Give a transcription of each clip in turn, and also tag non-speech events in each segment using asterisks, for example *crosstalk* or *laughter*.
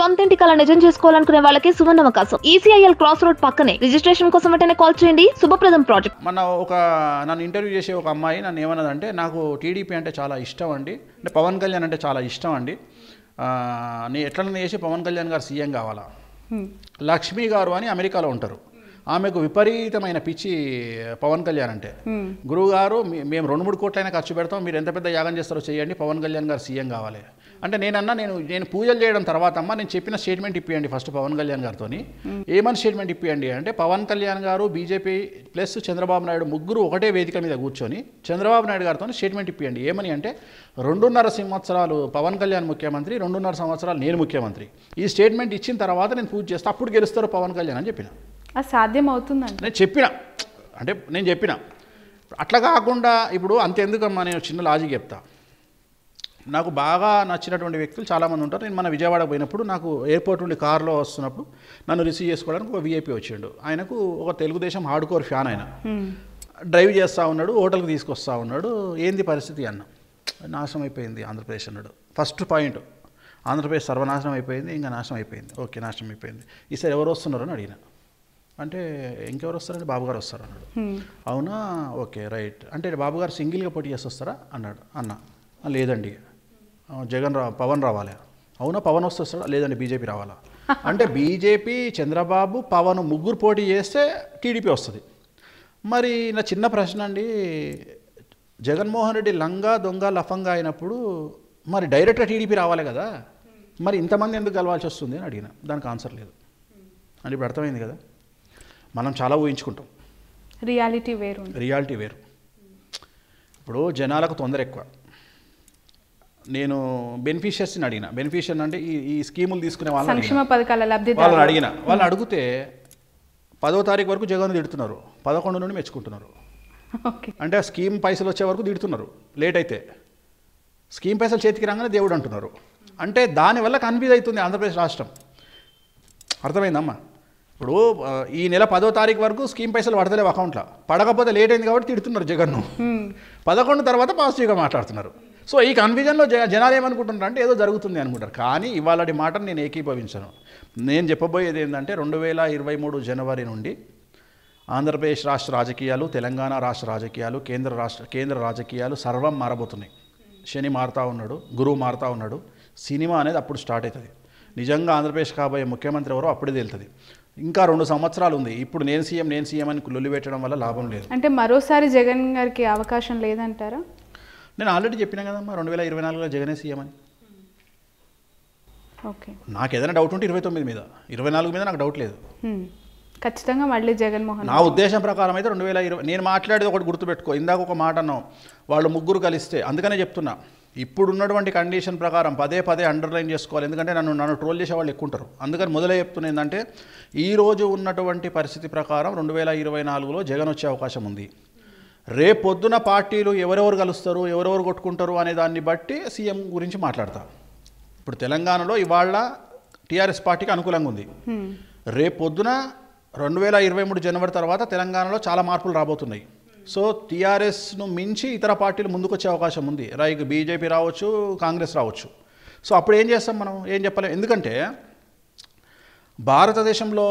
సొంతింటి కళ నిజం చేసుకోవాలనుకునే వాళ్ళకి సువర్ణ అవకాశం ఈసీఐఎల్ e క్రాస్ రోడ్ పక్కనే రిజిస్ట్రేషన్ కోసం వెంటనే కాల్ చేయండి శుభప్రదం ప్రాజెక్ట్ మన ఒక నన్ను ఇంటర్వ్యూ చేసే ఒక అమ్మాయి నన్ను ఏమన్నదంటే నాకు టీడీపీ అంటే చాలా ఇష్టం అండి అంటే పవన్ కళ్యాణ్ అంటే చాలా ఇష్టం అండి నేను ఎట్లన్నా చేసి పవన్ కళ్యాణ్ గారు సీఎం కావాలా లక్ష్మి గారు అని అమెరికాలో ఉంటారు ఆమెకు విపరీతమైన పిచ్చి పవన్ కళ్యాణ్ అంటే గురువు గారు మేము రెండు మూడు కోట్లైనా ఖర్చు పెడతాం మీరు ఎంత పెద్ద యాగం చేస్తారో చేయండి పవన్ కళ్యాణ్ గారు సీఎం కావాలి అంటే నేనన్నా నేను నేను పూజలు చేయడం తర్వాత అమ్మ నేను చెప్పిన స్టేట్మెంట్ ఇప్పియండి ఫస్ట్ పవన్ కళ్యాణ్ గారితో ఏమని స్టేట్మెంట్ ఇప్పియండి అంటే పవన్ కళ్యాణ్ గారు బీజేపీ ప్లస్ చంద్రబాబు నాయుడు ముగ్గురు ఒకటే వేదిక మీద కూర్చొని చంద్రబాబు నాయుడు గారితో స్టేట్మెంట్ ఇప్పియండి ఏమని అంటే రెండున్నర సంవత్సరాలు పవన్ కళ్యాణ్ ముఖ్యమంత్రి రెండున్నర సంవత్సరాలు నేను ముఖ్యమంత్రి ఈ స్టేట్మెంట్ ఇచ్చిన తర్వాత నేను పూజ చేస్తాను అప్పుడు గెలుస్తారు పవన్ కళ్యాణ్ అని చెప్పిన సాధ్యం అవుతుందండి నేను చెప్పిన అంటే నేను చెప్పిన అట్లా కాకుండా ఇప్పుడు అంతెందుకమ్మా నేను చిన్న లాజిక్ చెప్తా నాకు బాగా నచ్చినటువంటి వ్యక్తులు చాలామంది ఉంటారు నేను మన విజయవాడ పోయినప్పుడు నాకు ఎయిర్పోర్ట్ నుండి కార్లో వస్తున్నప్పుడు నన్ను రిసీవ్ చేసుకోవడానికి ఒక వీఐపీ వచ్చిండు ఆయనకు ఒక తెలుగుదేశం హార్డ్ కోర్ ఫ్యాన్ ఆయన డ్రైవ్ చేస్తూ ఉన్నాడు హోటల్కి తీసుకొస్తూ ఉన్నాడు ఏంది పరిస్థితి అన్న నాశనం అయిపోయింది ఆంధ్రప్రదేశ్ అన్నాడు ఫస్ట్ పాయింట్ ఆంధ్రప్రదేశ్ సర్వనాశనం అయిపోయింది ఇంకా నాశనం అయిపోయింది ఓకే నాశనం అయిపోయింది ఈసారి ఎవరు వస్తున్నారు అని అడిగిన అంటే ఇంకెవరు వస్తారంటే బాబుగారు వస్తారు అన్నాడు అవునా ఓకే రైట్ అంటే బాబుగారు సింగిల్గా పోటీ చేసి వస్తారా అన్నాడు అన్న లేదండి జగన్ రా పవన్ రావాలి అవునా పవన్ వస్తాడా లేదండి బీజేపీ రావాలా అంటే బీజేపీ చంద్రబాబు పవన్ ముగ్గురు పోటీ చేస్తే టీడీపీ వస్తుంది మరి నా చిన్న ప్రశ్న అండి జగన్మోహన్ రెడ్డి లంగా దొంగ లఫంగా అయినప్పుడు మరి డైరెక్ట్గా టీడీపీ రావాలి కదా మరి ఇంతమంది ఎందుకు కలవాల్సి వస్తుంది అని అడిగిన దానికి ఆన్సర్ లేదు అని ఇప్పుడు అర్థమైంది కదా మనం చాలా ఊహించుకుంటాం రియాలిటీ వేరు రియాలిటీ వేరు ఇప్పుడు జనాలకు తొందర ఎక్కువ నేను బెనిఫిషియర్స్ని అడిగిన బెనిఫిషియర్ అంటే ఈ ఈ స్కీములు తీసుకునే వాళ్ళు సంక్షేమ పథకాల లబ్ధి వాళ్ళని అడిగిన వాళ్ళని అడిగితే పదో తారీఖు వరకు జగన్ తిడుతున్నారు పదకొండు నుండి మెచ్చుకుంటున్నారు అంటే ఆ స్కీమ్ పైసలు వచ్చే వరకు తిడుతున్నారు లేట్ అయితే స్కీమ్ పైసలు చేతికి రాగానే దేవుడు అంటున్నారు అంటే దానివల్ల కన్ఫ్యూజ్ అవుతుంది ఆంధ్రప్రదేశ్ రాష్ట్రం అర్థమైందమ్మా ఇప్పుడు ఈ నెల పదో తారీఖు వరకు స్కీమ్ పైసలు పడతలేవు అకౌంట్లో పడకపోతే లేట్ అయింది కాబట్టి తిడుతున్నారు జగన్ను పదకొండు తర్వాత పాజిటివ్గా మాట్లాడుతున్నారు సో ఈ కన్ఫ్యూజన్లో జ జనాలు ఏమనుకుంటున్నారు అంటే ఏదో జరుగుతుంది అనుకుంటారు కానీ ఇవాళ మాటను నేను ఏకీభవించను నేను చెప్పబోయేది ఏంటంటే రెండు వేల ఇరవై మూడు జనవరి నుండి ఆంధ్రప్రదేశ్ రాష్ట్ర రాజకీయాలు తెలంగాణ రాష్ట్ర రాజకీయాలు కేంద్ర రాష్ట్ర కేంద్ర రాజకీయాలు సర్వం మారబోతున్నాయి శని మారుతూ ఉన్నాడు గురువు మారుతూ ఉన్నాడు సినిమా అనేది అప్పుడు స్టార్ట్ అవుతుంది నిజంగా ఆంధ్రప్రదేశ్ కాబోయే ముఖ్యమంత్రి ఎవరో అప్పుడే తేలుతుంది ఇంకా రెండు సంవత్సరాలు ఉంది ఇప్పుడు నేను సీఎం నేను సీఎం అని లొల్లి పెట్టడం వల్ల లాభం లేదు అంటే మరోసారి జగన్ గారికి అవకాశం లేదంటారా నేను ఆల్రెడీ చెప్పినా కదమ్మా రెండు వేల ఇరవై నాలుగులో జగనే సీఎం అని ఓకే నాకు ఏదైనా డౌట్ ఉంటే ఇరవై తొమ్మిది మీద ఇరవై నాలుగు మీద నాకు డౌట్ లేదు ఖచ్చితంగా మళ్ళీ జగన్మోహన్ నా ఉద్దేశం ప్రకారం అయితే రెండు వేల ఇరవై నేను మాట్లాడేది ఒకటి గుర్తుపెట్టుకో ఇందాక ఒక మాట అన్నాం వాళ్ళు ముగ్గురు కలిస్తే అందుకనే చెప్తున్నా ఇప్పుడున్నటువంటి కండిషన్ ప్రకారం పదే పదే అండర్లైన్ చేసుకోవాలి ఎందుకంటే నన్ను నన్ను ట్రోల్ చేసే వాళ్ళు ఎక్కువ ఉంటారు అందుకని మొదలై చెప్తున్న ఏంటంటే ఈరోజు ఉన్నటువంటి పరిస్థితి ప్రకారం రెండు వేల ఇరవై నాలుగులో జగన్ వచ్చే అవకాశం ఉంది రేపొద్దున పార్టీలు ఎవరెవరు కలుస్తారు ఎవరెవరు కొట్టుకుంటారు అనే దాన్ని బట్టి సీఎం గురించి మాట్లాడతా ఇప్పుడు తెలంగాణలో ఇవాళ టీఆర్ఎస్ పార్టీకి అనుకూలంగా ఉంది రేపొద్దున రెండు వేల ఇరవై మూడు జనవరి తర్వాత తెలంగాణలో చాలా మార్పులు రాబోతున్నాయి సో టీఆర్ఎస్ను మించి ఇతర పార్టీలు ముందుకొచ్చే అవకాశం ఉంది రైక్ బీజేపీ రావచ్చు కాంగ్రెస్ రావచ్చు సో అప్పుడు ఏం చేస్తాం మనం ఏం చెప్పలేం ఎందుకంటే భారతదేశంలో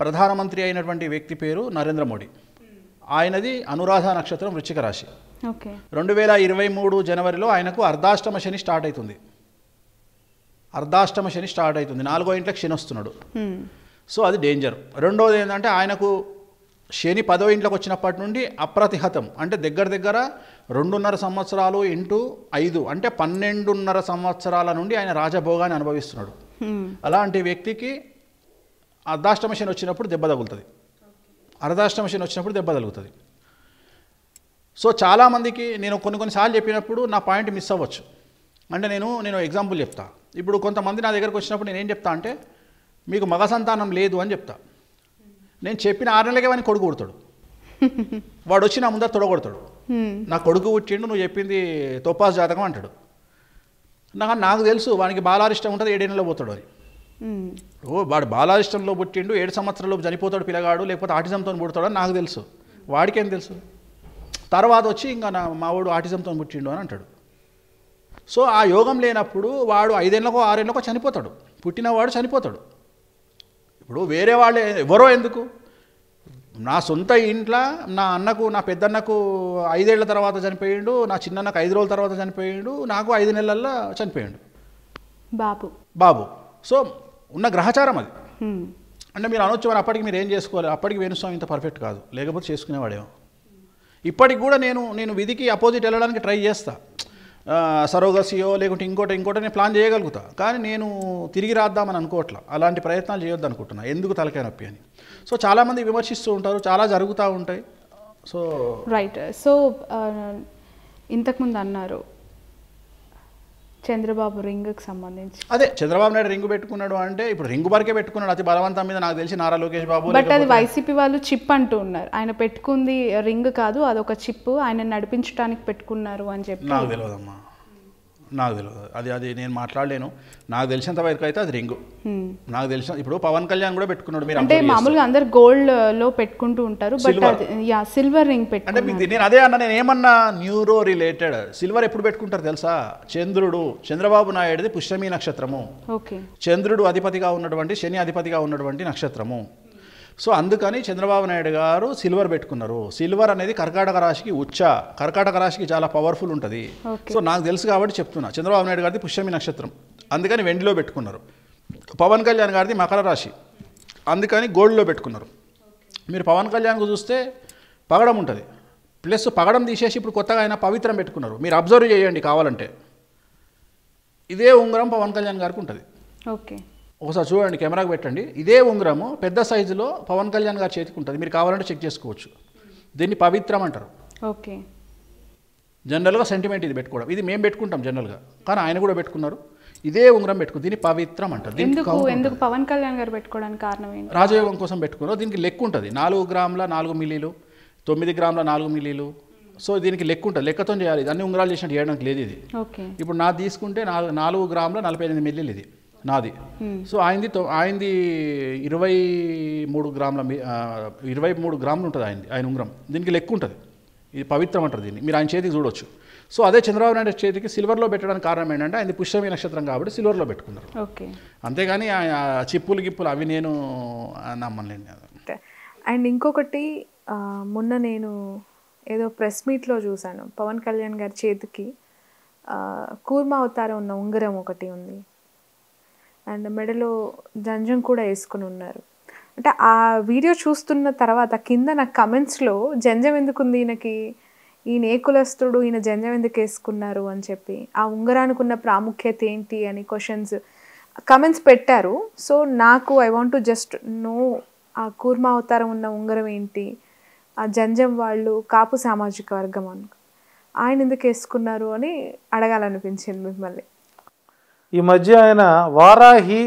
ప్రధానమంత్రి అయినటువంటి వ్యక్తి పేరు నరేంద్ర మోడీ ఆయనది అనురాధ నక్షత్రం వృచ్చిక రాశి రెండు వేల ఇరవై మూడు జనవరిలో ఆయనకు అర్ధాష్టమ శని స్టార్ట్ అవుతుంది అర్ధాష్టమ శని స్టార్ట్ అవుతుంది నాలుగో ఇంట్లో క్షీణొస్తున్నాడు సో అది డేంజర్ రెండోది ఏంటంటే ఆయనకు శని పదవ ఇంట్లోకి వచ్చినప్పటి నుండి అప్రతిహతం అంటే దగ్గర దగ్గర రెండున్నర సంవత్సరాలు ఇంటూ ఐదు అంటే పన్నెండున్నర సంవత్సరాల నుండి ఆయన రాజభోగాన్ని అనుభవిస్తున్నాడు అలాంటి వ్యక్తికి అర్ధాష్టమ శని వచ్చినప్పుడు దెబ్బ తగులుతుంది అర్ధాష్టమ శని వచ్చినప్పుడు దెబ్బ తగులుతుంది సో చాలామందికి నేను కొన్ని కొన్నిసార్లు చెప్పినప్పుడు నా పాయింట్ మిస్ అవ్వచ్చు అంటే నేను నేను ఎగ్జాంపుల్ చెప్తా ఇప్పుడు కొంతమంది నా దగ్గరకు వచ్చినప్పుడు నేనేం చెప్తా అంటే మీకు మగ సంతానం లేదు అని చెప్తాను నేను చెప్పిన ఆరు నెలలకే వాడిని కొడుకు కొడతాడు *laughs* వాడు వచ్చి నా ముందర తొడగొడతాడు నా కొడుకు పుట్టిండు నువ్వు చెప్పింది తోపాస్ జాతకం అంటాడు నాకు నాకు తెలుసు వానికి బాలారిష్టం ఉంటుంది నెలలో పోతాడు అని ఓ వాడు బాలారిష్టంలో పుట్టిండు ఏడు సంవత్సరంలో చనిపోతాడు పిల్లగాడు లేకపోతే ఆటిజంతో పుడతాడు అని నాకు తెలుసు వాడికి ఏం తెలుసు తర్వాత వచ్చి ఇంకా నా మావాడు ఆటిజంతో పుట్టిండు అని అంటాడు సో ఆ యోగం లేనప్పుడు వాడు ఐదేళ్ళకో ఆరేళ్ళకో చనిపోతాడు పుట్టినవాడు చనిపోతాడు ఇప్పుడు వేరే వాళ్ళే ఎవరో ఎందుకు నా సొంత ఇంట్లో నా అన్నకు నా పెద్దన్నకు ఐదేళ్ల తర్వాత చనిపోయిండు నా చిన్నన్నకు ఐదు రోజుల తర్వాత చనిపోయిండు నాకు ఐదు నెలల్లో చనిపోయిండు బాబు బాబు సో ఉన్న గ్రహచారం అది అంటే మీరు అనొచ్చు అప్పటికి మీరు ఏం చేసుకోవాలి అప్పటికి వేణుస్వామి ఇంత పర్ఫెక్ట్ కాదు లేకపోతే చేసుకునేవాడేమో ఇప్పటికి కూడా నేను నేను విధికి అపోజిట్ వెళ్ళడానికి ట్రై చేస్తాను సరోగసియో లేకుంటే ఇంకోటి ఇంకోటి నేను ప్లాన్ చేయగలుగుతా కానీ నేను తిరిగి రాద్దామని అనుకోవట్లా అలాంటి ప్రయత్నాలు చేయొద్దు అనుకుంటున్నా ఎందుకు తలకాయ నొప్పి అని సో చాలామంది విమర్శిస్తూ ఉంటారు చాలా జరుగుతూ ఉంటాయి సో రైట్ సో ఇంతకుముందు అన్నారు చంద్రబాబు రింగ్కి సంబంధించి అదే చంద్రబాబు నాయుడు రింగ్ పెట్టుకున్నాడు అంటే ఇప్పుడు రింగు వరకే పెట్టుకున్నాడు అతి బలవంతం మీద నాకు తెలిసి నారా లోకేష్ బాబు బట్ అది వైసీపీ వాళ్ళు చిప్ అంటూ ఉన్నారు ఆయన పెట్టుకుంది రింగ్ కాదు అదొక చిప్ ఆయన నడిపించడానికి పెట్టుకున్నారు అని చెప్పి నాకు అమ్మా నాకు తెలియదు అది అది నేను మాట్లాడలేను నాకు తెలిసినంత వరకు అయితే అది రింగు నాకు తెలిసిన ఇప్పుడు పవన్ కళ్యాణ్ కూడా పెట్టుకున్నాడు మీరు అంటే మామూలుగా అందరు గోల్డ్ uh, లో పెట్టుకుంటూ ఉంటారు బట్ యా సిల్వర్ రింగ్ పెట్టి అంటే నేను అదే అన్న నేను ఏమన్నా న్యూరో రిలేటెడ్ సిల్వర్ ఎప్పుడు పెట్టుకుంటారు తెలుసా చంద్రుడు చంద్రబాబు నాయుడిది పుష్యమి నక్షత్రము చంద్రుడు అధిపతిగా ఉన్నటువంటి శని అధిపతిగా ఉన్నటువంటి నక్షత్రము సో అందుకని చంద్రబాబు నాయుడు గారు సిల్వర్ పెట్టుకున్నారు సిల్వర్ అనేది కర్కాటక రాశికి ఉచ్చ కర్కాటక రాశికి చాలా పవర్ఫుల్ ఉంటుంది సో నాకు తెలుసు కాబట్టి చెప్తున్నా చంద్రబాబు నాయుడు గారిది పుష్యమి నక్షత్రం అందుకని వెండిలో పెట్టుకున్నారు పవన్ కళ్యాణ్ గారిది మకర రాశి అందుకని గోల్డ్లో పెట్టుకున్నారు మీరు పవన్ కళ్యాణ్కు చూస్తే పగడం ఉంటుంది ప్లస్ పగడం తీసేసి ఇప్పుడు కొత్తగా ఆయన పవిత్రం పెట్టుకున్నారు మీరు అబ్జర్వ్ చేయండి కావాలంటే ఇదే ఉంగరం పవన్ కళ్యాణ్ గారికి ఉంటుంది ఓకే ఒకసారి చూడండి కెమెరాకు పెట్టండి ఇదే ఉంగరము పెద్ద సైజులో పవన్ కళ్యాణ్ గారి చేతికి ఉంటుంది మీరు కావాలంటే చెక్ చేసుకోవచ్చు దీన్ని పవిత్రం అంటారు ఓకే జనరల్గా సెంటిమెంట్ ఇది పెట్టుకోవడం ఇది మేము పెట్టుకుంటాం జనరల్గా కానీ ఆయన కూడా పెట్టుకున్నారు ఇదే ఉంగరం పెట్టుకుని దీన్ని పవిత్రం అంటారు ఎందుకు ఎందుకు పవన్ కళ్యాణ్ గారు పెట్టుకోవడానికి కారణం ఏంటి రాజయోగం కోసం పెట్టుకున్నారు దీనికి లెక్క ఉంటుంది నాలుగు గ్రాముల నాలుగు మిల్లీలు తొమ్మిది గ్రాముల నాలుగు మిల్లీలు సో దీనికి లెక్క ఉంటుంది లెక్కతో చేయాలి ఇది అన్ని ఉంగరాలు చేసినట్టు చేయడానికి లేదు ఇది ఇప్పుడు నా తీసుకుంటే నాలుగు నాలుగు గ్రాముల నలభై ఎనిమిది మిల్లీలు ఇది నాది సో ఆయనది ఆయనది ఇరవై మూడు గ్రాముల ఇరవై మూడు గ్రాములు ఉంటుంది ఆయనది ఆయన ఉంగరం దీనికి లెక్క ఉంటుంది ఇది పవిత్రం అంటారు దీన్ని మీరు ఆయన చేతికి చూడొచ్చు సో అదే చంద్రబాబు నాయుడు చేతికి సిల్వర్లో పెట్టడానికి కారణం ఏంటంటే ఆయన పుష్యమి నక్షత్రం కాబట్టి సిల్వర్లో పెట్టుకున్నారు అంతేగాని చిప్పులు గిప్పులు అవి నేను నమ్మలేను అండ్ ఇంకొకటి మొన్న నేను ఏదో ప్రెస్ మీట్లో చూశాను పవన్ కళ్యాణ్ గారి చేతికి కూర్మ అవతారం ఉన్న ఉంగరం ఒకటి ఉంది అండ్ మెడలో జంజం కూడా వేసుకుని ఉన్నారు అంటే ఆ వీడియో చూస్తున్న తర్వాత కింద నా కమెంట్స్లో జంజం ఎందుకు ఉంది ఈయనకి ఈయన ఏ కులస్తుడు ఈయన జంజం ఎందుకు వేసుకున్నారు అని చెప్పి ఆ ఉంగరానికి ఉన్న ప్రాముఖ్యత ఏంటి అని క్వశ్చన్స్ కమెంట్స్ పెట్టారు సో నాకు I want to just know ఆ కూర్మ అవతారం ఉన్న ఉంగరం ఏంటి ఆ జంజం వాళ్ళు కాపు సామాజిక వర్గం అను ఆయన ఎందుకు వేసుకున్నారు అని అడగాలనిపించింది మిమ్మల్ని ఈ మధ్య ఆయన వారాహి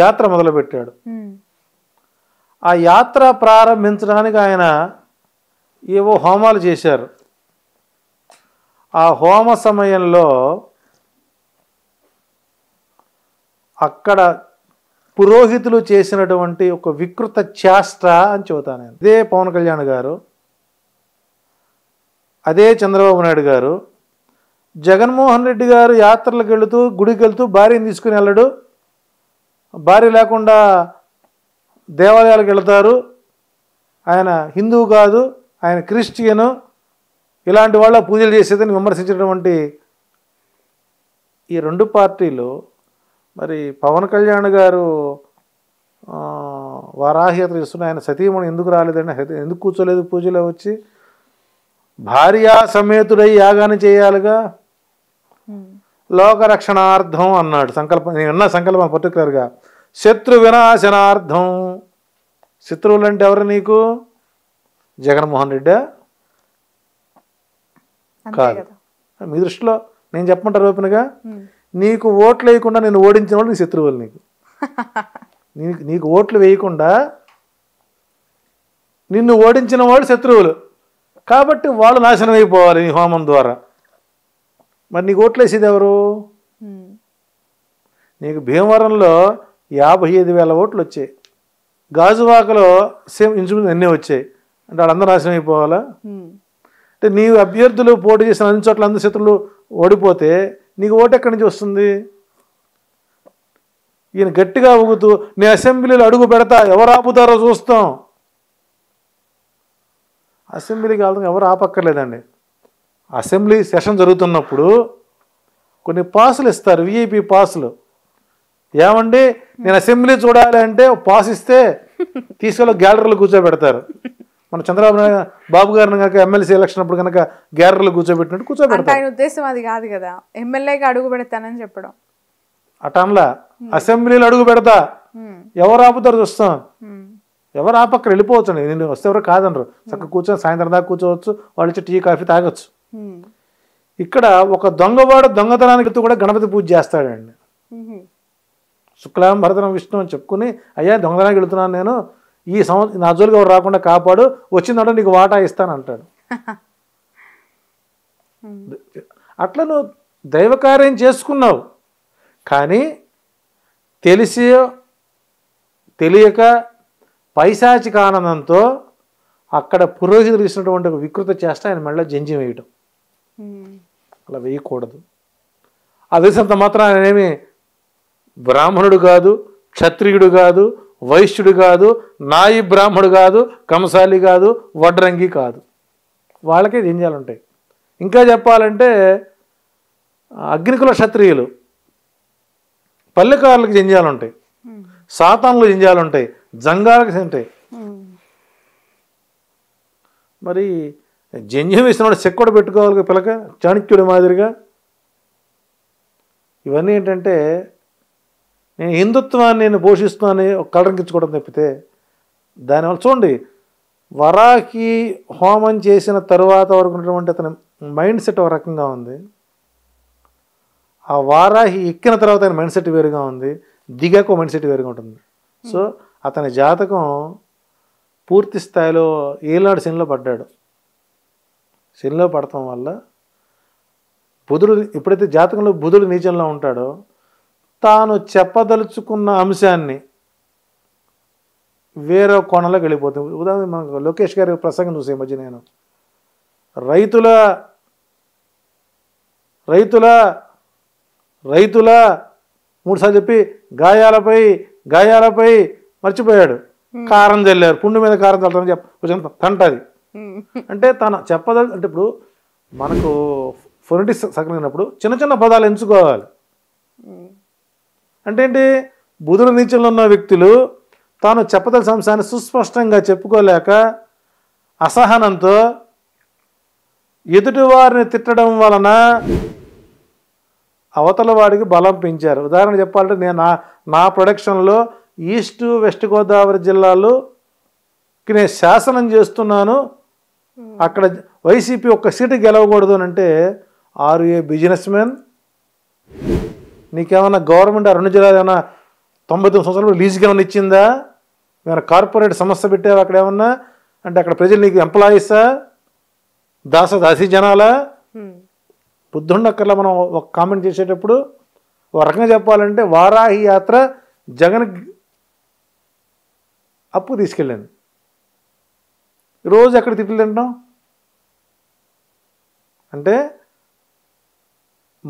యాత్ర మొదలుపెట్టాడు ఆ యాత్ర ప్రారంభించడానికి ఆయన ఏవో హోమాలు చేశారు ఆ హోమ సమయంలో అక్కడ పురోహితులు చేసినటువంటి ఒక వికృత చేష్ట అని చెబుతాను నేను ఇదే పవన్ కళ్యాణ్ గారు అదే చంద్రబాబు నాయుడు గారు జగన్మోహన్ రెడ్డి గారు యాత్రలకు వెళుతూ గుడికి వెళుతూ భార్యను తీసుకుని వెళ్ళడు భార్య లేకుండా దేవాలయాలకు వెళతారు ఆయన హిందువు కాదు ఆయన క్రిస్టియను ఇలాంటి వాళ్ళ పూజలు చేసేదని విమర్శించినటువంటి ఈ రెండు పార్టీలు మరి పవన్ కళ్యాణ్ గారు వారాహ్యత ఇస్తున్న ఆయన సతీమణి ఎందుకు రాలేదండి ఎందుకు కూర్చోలేదు పూజలో వచ్చి భార్యా సమేతుడై యాగాన్ని చేయాలిగా లోకరక్షణార్థం అన్నాడు సంకల్పం నేను ఉన్న సంకల్పం పర్టికులర్గా శత్రు వినాశనార్థం శత్రువులు అంటే ఎవరు నీకు జగన్మోహన్ రెడ్డి కాదు మీ దృష్టిలో నేను చెప్పమంటారు ఓపెన్గా నీకు ఓట్లు వేయకుండా నేను ఓడించిన వాళ్ళు నీ శత్రువులు నీకు *laughs* నీకు నీకు ఓట్లు వేయకుండా నిన్ను ఓడించిన వాళ్ళు శత్రువులు కాబట్టి వాళ్ళు నాశనం అయిపోవాలి నీ హోమం ద్వారా మరి నీకు ఓట్లేసేది ఎవరు నీకు భీమవరంలో యాభై ఐదు వేల ఓట్లు వచ్చాయి గాజువాకలో సేమ్ ఇంచుమించు అన్నీ వచ్చాయి అంటే వాళ్ళందరూ నాశనం అయిపోవాలా అంటే నీవు అభ్యర్థులు పోటీ చేసిన అన్ని చోట్ల అందరి శత్రులు ఓడిపోతే నీకు ఓటు ఎక్కడి నుంచి వస్తుంది ఈయన గట్టిగా ఊగుతూ నీ అసెంబ్లీలో అడుగు పెడతా ఎవరు ఆపుతారో చూస్తాం అసెంబ్లీకి వెళ్తాం ఎవరు ఆపక్కర్లేదండి అసెంబ్లీ సెషన్ జరుగుతున్నప్పుడు కొన్ని పాసులు ఇస్తారు విఐపి పాసులు ఏమండి నేను అసెంబ్లీ చూడాలి అంటే పాస్ ఇస్తే తీసుకెళ్ళి గ్యాలరీలో కూర్చోబెడతారు మన చంద్రబాబు బాబు గారిని కనుక ఎమ్మెల్సీ ఎలక్షన్ అప్పుడు కనుక గ్యాలరీలో కూర్చోబెట్టినట్టు కూర్చోబెడతారు ఆయన ఉద్దేశం అది కాదు కదా ఎమ్మెల్యేకి అడుగు పెడతానని చెప్పడం అటన్లా అసెంబ్లీలో అడుగు పెడతా ఎవరు ఆపుతారు చూస్తాం ఎవరు ఆపక్కడ వెళ్ళిపోవచ్చు నేను వస్తే ఎవరు కాదనరు చక్కగా కూర్చొని సాయంత్రం దాకా కూర్చోవచ్చు వాళ్ళు ఇచ్చి టీ కాఫీ తాగొచ్చు ఇక్కడ ఒక దొంగవాడు దొంగతనానికి కూడా గణపతి పూజ చేస్తాడండి శుక్లాం భరతనం విష్ణు అని చెప్పుకుని అయ్యా దొంగతనానికి వెళుతున్నాను నేను ఈ సంవత్సరం నా ఎవరు రాకుండా కాపాడు వచ్చిందంటే నీకు వాటా ఇస్తాను అంటాడు *laughs* అట్లా నువ్వు దైవకార్యం చేసుకున్నావు కానీ తెలిసి తెలియక పైశాచిక ఆనందంతో అక్కడ పురోహితులు ఇచ్చినటువంటి వికృత చేస్తే ఆయన మళ్ళీ జంజి వేయటం అలా వేయకూడదు అదేసంత మాత్రం ఏమి బ్రాహ్మణుడు కాదు క్షత్రియుడు కాదు వైశ్యుడు కాదు నాయి బ్రాహ్మణుడు కాదు కంసాలి కాదు వడ్రంగి కాదు వాళ్ళకే ఏం చేయాలంటాయి ఇంకా చెప్పాలంటే అగ్నికుల క్షత్రియులు పల్లెకారులకు జంజాలుంటాయి సాతాన్లు ఉంటాయి జంగాలకు ఉంటాయి మరి జంజం వేసినవాడు కూడా పెట్టుకోవాలి పిలక చాణక్యుడి మాదిరిగా ఇవన్నీ ఏంటంటే నేను హిందుత్వాన్ని నేను పోషిస్తున్నాను ఒక కలరింకించుకోవడం తప్పితే దానివల్ల చూడండి వరాకి హోమం చేసిన తరువాత వరకు ఉన్నటువంటి అతని మైండ్ సెట్ ఒక రకంగా ఉంది ఆ వారాహి ఎక్కిన తర్వాత ఆయన మైండ్ సెట్ వేరుగా ఉంది దిగాకు మైండ్ సెట్ వేరుగా ఉంటుంది సో అతని జాతకం పూర్తి స్థాయిలో ఏలాడు శనిలో పడ్డాడు శనిలో పడటం వల్ల బుధుడు ఎప్పుడైతే జాతకంలో బుధుడు నీచంలో ఉంటాడో తాను చెప్పదలుచుకున్న అంశాన్ని వేరే కోణంలోకి వెళ్ళిపోతుంది ఉదాహరణ మనకు లోకేష్ గారి ప్రసంగం చూసే మధ్య నేను రైతుల రైతుల రైతుల మూడుసార్లు చెప్పి గాయాలపై గాయాలపై మర్చిపోయాడు కారం చల్లారు పుండు మీద కారం చల్లారని చెప్పి కొంచెం తంట అది అంటే తన చెప్పదల అంటే ఇప్పుడు మనకు ఫొనిటిక్స్ సకలినప్పుడు చిన్న చిన్న పదాలు ఎంచుకోవాలి అంటే ఏంటి బుధుల నీచంలో ఉన్న వ్యక్తులు తాను చెప్పదలసిన అంశాన్ని సుస్పష్టంగా చెప్పుకోలేక అసహనంతో ఎదుటి వారిని తిట్టడం వలన అవతల వాడికి బలం పెంచారు ఉదాహరణ చెప్పాలంటే నేను నా నా ప్రొడక్షన్లో ఈస్ట్ వెస్ట్ గోదావరి జిల్లాలోకి నేను శాసనం చేస్తున్నాను అక్కడ వైసీపీ ఒక్క సీటు గెలవకూడదు అని అంటే ఆరు ఏ బిజినెస్ మ్యాన్ నీకేమన్నా గవర్నమెంట్ ఆ రెండు జిల్లాలు ఏమైనా తొంభై తొమ్మిది సంవత్సరాలు లీజుకి ఏమైనా ఇచ్చిందా ఏమైనా కార్పొరేట్ సమస్య పెట్టావా అక్కడ ఏమన్నా అంటే అక్కడ ప్రజలు నీకు ఎంప్లాయీసా దాస దాసి జనాలా పొద్దున్నక్కర్లా మనం ఒక కామెంట్ చేసేటప్పుడు ఒక రకంగా చెప్పాలంటే వారాహి యాత్ర జగన్ అప్పు తీసుకెళ్ళాను రోజు ఎక్కడ తిట్లు తింటాం అంటే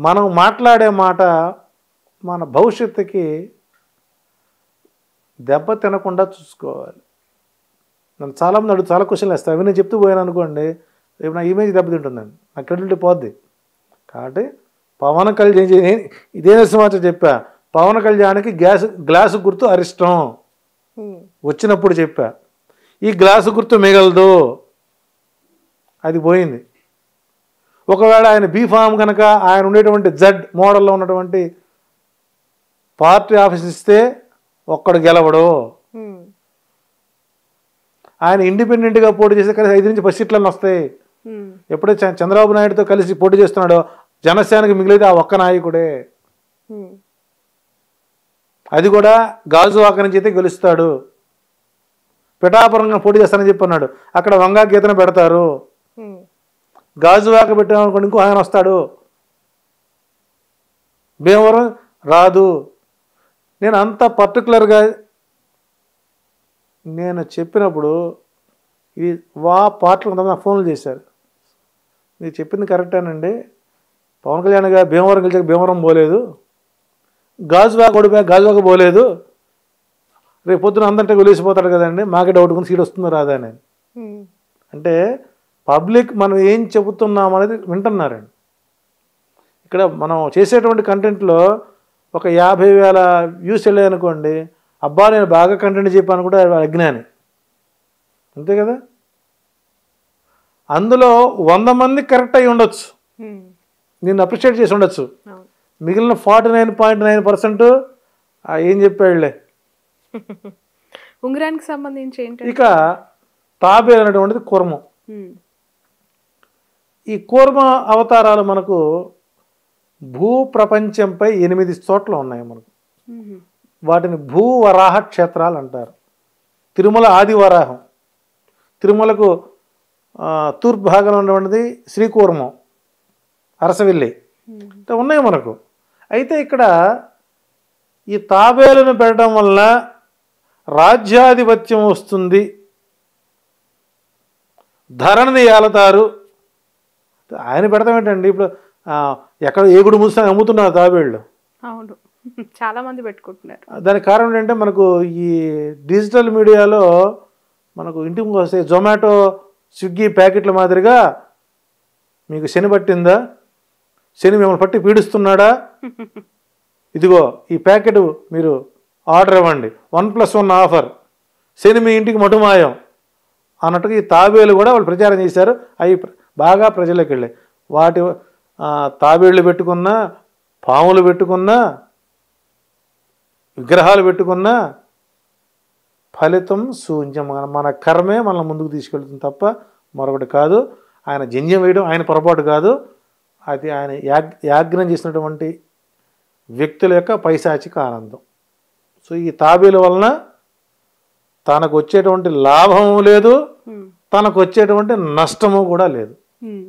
మనం మాట్లాడే మాట మన భవిష్యత్తుకి దెబ్బ తినకుండా చూసుకోవాలి నన్ను చాలామంది అడుగు చాలా క్వశ్చన్లు వేస్తాను అవి నేను చెప్తూ పోయాను అనుకోండి రేపు నా ఇమేజ్ దెబ్బతింటుందండి నా క్రెడిబిలిటీ పోద్ది కాబట్టి పవన్ కళ్యాణ్ ఇదే సింహాచ చెప్పా పవన్ కళ్యాణ్కి గ్యాస్ గ్లాసు గుర్తు అరిష్టం వచ్చినప్పుడు చెప్పా ఈ గ్లాసు గుర్తు మిగలదు అది పోయింది ఒకవేళ ఆయన బీఫామ్ కనుక ఆయన ఉండేటువంటి జడ్ మోడల్లో ఉన్నటువంటి పార్టీ ఆఫీస్ ఇస్తే ఒక్కడు గెలవడు ఆయన ఇండిపెండెంట్గా పోటీ చేస్తే కలిసి ఐదు నుంచి పది సీట్లన్నీ వస్తాయి ఎప్పుడైతే చంద్రబాబు నాయుడుతో కలిసి పోటీ చేస్తున్నాడో జనసేనకి మిగిలితే ఆ ఒక్క నాయకుడే అది కూడా గాజువాక నుంచి అయితే గెలుస్తాడు పిఠాపురంగా పోటీ చేస్తానని చెప్పి అన్నాడు అక్కడ వంగా గీతను పెడతారు గాజువాక పెట్టామనుకోండి ఇంకో ఆయన వస్తాడు భీమవరం రాదు నేను అంత పర్టికులర్గా నేను చెప్పినప్పుడు ఇది వా పాటలు కొంతమంది ఫోన్లు చేశారు మీరు చెప్పింది కరెక్టేనండి పవన్ కళ్యాణ్ గారు భీమవరం గెలిచాక భీమవరం పోలేదు గాజువాక ఓడిపోయా గాజువాక పోలేదు రేపు పొద్దున అందరికీ వదిలేసిపోతాడు కదండి మాకే డౌట్ కొని సీట్ వస్తుందో రాదా అని అంటే పబ్లిక్ మనం ఏం చెబుతున్నాం అనేది వింటున్నారండి ఇక్కడ మనం చేసేటువంటి కంటెంట్లో ఒక యాభై వేల వ్యూస్ అనుకోండి అబ్బా నేను బాగా కంటెంట్ చెప్పాను కూడా అజ్ఞాని అంతే కదా అందులో వంద మంది కరెక్ట్ అయి ఉండొచ్చు నేను అప్రిషియేట్ చేసి ఉండొచ్చు మిగిలిన forty nine point nine percent ఏం చెప్పాడులే *laughs* ఉంగరానికి సంబంధించి ఏంటి ఇక తాబేలు అనేటువంటిది కూర్మ ఈ కూర్మ అవతారాలు మనకు భూ ప్రపంచంపై ఎనిమిది చోట్ల ఉన్నాయి మనకు వాటిని భూవరాహ క్షేత్రాలు అంటారు తిరుమల ఆదివరాహం తిరుమలకు తూర్పు భాగం ఉన్నటువంటిది శ్రీకూర్మం అరసవిల్లి ఉన్నాయి మనకు అయితే ఇక్కడ ఈ తాబేలును పెట్టడం వల్ల రాజ్యాధిపత్యం వస్తుంది ధరణిని ఏలతారు ఆయన పెడతాం ఏంటండి ఇప్పుడు ఎక్కడ ఏగుడు గుడి అమ్ముతున్నారు తాబేళ్ళు అవును చాలా మంది పెట్టుకుంటున్నారు దానికి కారణం ఏంటంటే మనకు ఈ డిజిటల్ మీడియాలో మనకు ఇంటి ముందు వస్తే జొమాటో స్విగ్గీ ప్యాకెట్ల మాదిరిగా మీకు శని పట్టిందా శని మిమ్మల్ని పట్టి పీడిస్తున్నాడా *laughs* ఇదిగో ఈ ప్యాకెట్ మీరు ఆర్డర్ ఇవ్వండి వన్ ప్లస్ వన్ ఆఫర్ శని మీ ఇంటికి మటుమాయం అన్నట్టుగా ఈ తాబేలు కూడా వాళ్ళు ప్రచారం చేశారు అవి బాగా ప్రజలకు వెళ్ళాయి వాటి తాబేళ్లు పెట్టుకున్నా పాములు పెట్టుకున్నా విగ్రహాలు పెట్టుకున్నా ఫలితం శూన్యం మన కర్మే మనల్ని ముందుకు తీసుకెళ్తుంది తప్ప మరొకటి కాదు ఆయన జంజ్యం వేయడం ఆయన పొరపాటు కాదు అది ఆయన యాగ్ యాగ్నం చేసినటువంటి వ్యక్తుల యొక్క పైశాచిక ఆనందం సో ఈ తాబేల వలన తనకు వచ్చేటువంటి లాభము లేదు తనకు వచ్చేటువంటి నష్టము కూడా లేదు